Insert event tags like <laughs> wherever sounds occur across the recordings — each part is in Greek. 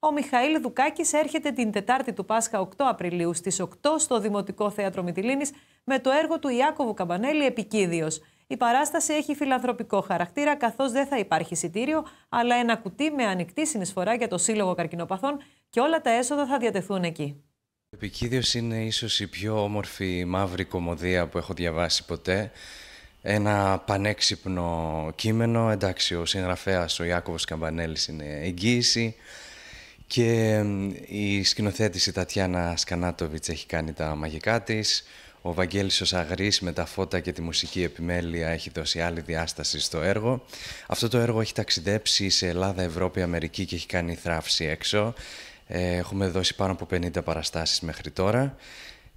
Ο Μιχαήλ Δουκάκης έρχεται την Τετάρτη του Πάσχα 8 Απριλίου στις 8 στο Δημοτικό Θέατρο Μητυλίνης με το έργο του Ιάκωβου Καμπανέλη Επικίδιο. Η παράσταση έχει φιλανθρωπικό χαρακτήρα, καθώς δεν θα υπάρχει εισιτήριο, αλλά ένα κουτί με ανοιχτή συνεισφορά για το Σύλλογο Καρκινοπαθών και όλα τα έσοδα θα διατεθούν εκεί. Επικίδιος είναι ίσως η πιο όμορφη μαύρη κομμωδία που έχω διαβάσει ποτέ. Ένα πανέξυπνο κείμενο, εντάξει ο συγγραφέας ο Ιάκωβος Καμπανέλης είναι εγγύηση, και η σκηνοθέτηση Τατιάνα Σκανάτοβιτς έχει κάνει τα μαγικά της. Ο Βαγγέλης ο Σαγρής με τα φώτα και τη μουσική επιμέλεια έχει δώσει άλλη διάσταση στο έργο. Αυτό το έργο έχει ταξιδέψει σε Ελλάδα, Ευρώπη, Αμερική και έχει κάνει θράψη έξω. Ε, έχουμε δώσει πάνω από 50 παραστάσεις μέχρι τώρα.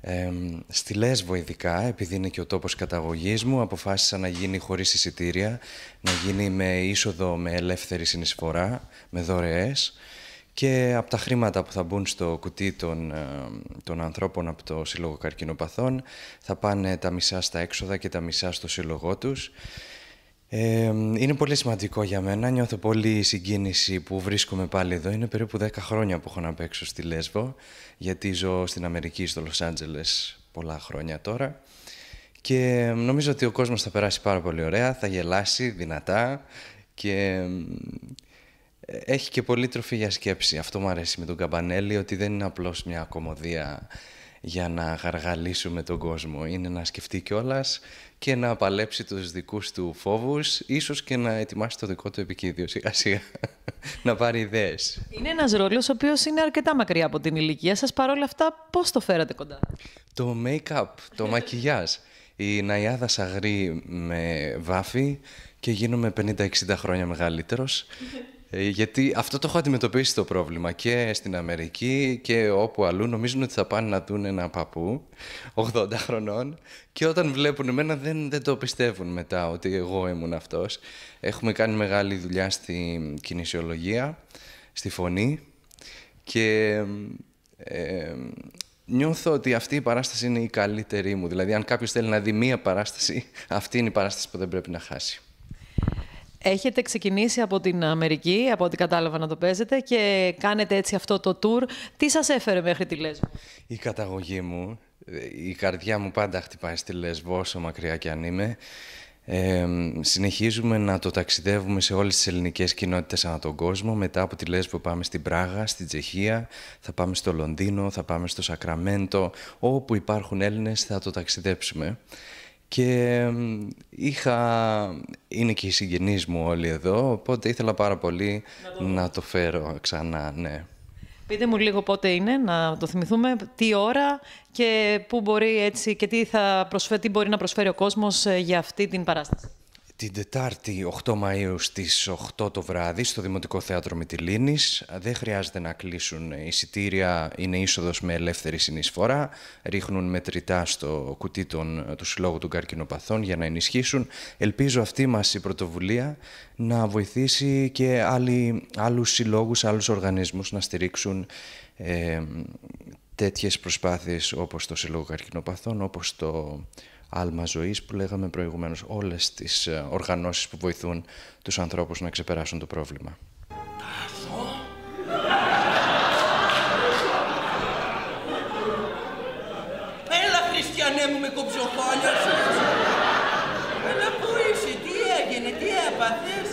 Ε, στη Λέσβο ειδικά, επειδή είναι και ο τόπος καταγωγής μου, αποφάσισα να γίνει χωρίς εισιτήρια, να γίνει με είσοδο με ελεύθερη συνεισφορά, με δωρεές και από τα χρήματα που θα μπουν στο κουτί των, ε, των ανθρώπων από το Σύλλογο Καρκινοπαθών θα πάνε τα μισά στα έξοδα και τα μισά στο σύλλογό τους. Ε, είναι πολύ σημαντικό για μένα, νιώθω πολύ συγκίνηση που βρίσκομαι πάλι εδώ. Είναι περίπου 10 χρόνια που έχω να παίξω στη Λέσβο, γιατί ζω στην Αμερική, στο Λος Άντζελες πολλά χρόνια τώρα. Και νομίζω ότι ο κόσμος θα περάσει πάρα πολύ ωραία, θα γελάσει δυνατά και, έχει και πολύ τροφή για σκέψη. Αυτό μου αρέσει με τον Καμπανέλη, ότι δεν είναι απλώς μια κομμωδία για να γαργαλίσουμε τον κόσμο. Είναι να σκεφτεί κιόλας και να παλέψει τους δικούς του φόβους, ίσως και να ετοιμάσει το δικό του επικίδιο σιγά σιγά, <laughs> να πάρει ιδέες. Είναι ένας ρόλος ο οποίος είναι αρκετά μακριά από την ηλικία σας, παρόλα αυτά πώς το φέρατε κοντά. Το make-up, το μακιγιάζ. Η Ναϊάδα Σαγρή με βάφη και γίνομαι 50-60 χρόνια μεγαλύτερος ε, γιατί αυτό το έχω αντιμετωπίσει το πρόβλημα και στην Αμερική και όπου αλλού νομίζουν ότι θα πάνε να δουν ένα παππού 80 χρονών και όταν βλέπουν εμένα δεν, δεν το πιστεύουν μετά ότι εγώ ήμουν αυτός. Έχουμε κάνει μεγάλη δουλειά στη κινησιολογία, στη φωνή και ε, νιώθω ότι αυτή η παράσταση είναι η καλύτερη μου. Δηλαδή αν κάποιος θέλει να δει μία παράσταση, αυτή είναι η παράσταση που δεν πρέπει να χάσει. Έχετε ξεκινήσει από την Αμερική, από ό,τι κατάλαβα να το παίζετε και κάνετε έτσι αυτό το tour. Τι σας έφερε μέχρι τη Λέσβο? Η καταγωγή μου, ε, η καρδιά μου πάντα χτυπάει στη Λέσβο όσο μακριά κι αν είμαι. συνεχίζουμε να το ταξιδεύουμε σε όλες τις ελληνικές κοινότητες ανά τον κόσμο. Μετά από τη Λέσβο πάμε στην Πράγα, στην Τσεχία, θα πάμε στο Λονδίνο, θα πάμε στο Σακραμέντο. Όπου υπάρχουν Έλληνες θα το ταξιδέψουμε. Και είχα... είναι και οι συγγενείς μου όλοι εδώ, οπότε ήθελα πάρα πολύ να το, φέρω ξανά, ναι. Πείτε μου λίγο πότε είναι, να το θυμηθούμε, τι ώρα και πού μπορεί έτσι και τι, θα προσφέρει, τι μπορεί να προσφέρει ο κόσμος ε, για αυτή την παράσταση. Την Τετάρτη 8 Μαΐου στις 8 το βράδυ στο Δημοτικό Θέατρο Μητυλίνης δεν χρειάζεται να κλείσουν εισιτήρια, είναι είσοδος με ελεύθερη συνεισφορά, ρίχνουν μετρητά στο κουτί των, του Συλλόγου των Καρκινοπαθών για να ενισχύσουν. Ελπίζω αυτή μας η πρωτοβουλία να βοηθήσει και άλλοι, άλλους συλλόγους, άλλους οργανισμούς να στηρίξουν ε, τέτοιες προσπάθειες όπως το Συλλόγο Καρκινοπαθών, όπως το άλμα ζωής που λέγαμε προηγουμένως, όλες τις ε, οργανώσεις που βοηθούν τους ανθρώπους να ξεπεράσουν το πρόβλημα. Έλα Χριστιανέ μου με κοψοφάλια σου. Έλα πού είσαι, τι έγινε, τι έπαθες.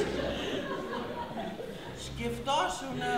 Σκεφτόσουνα.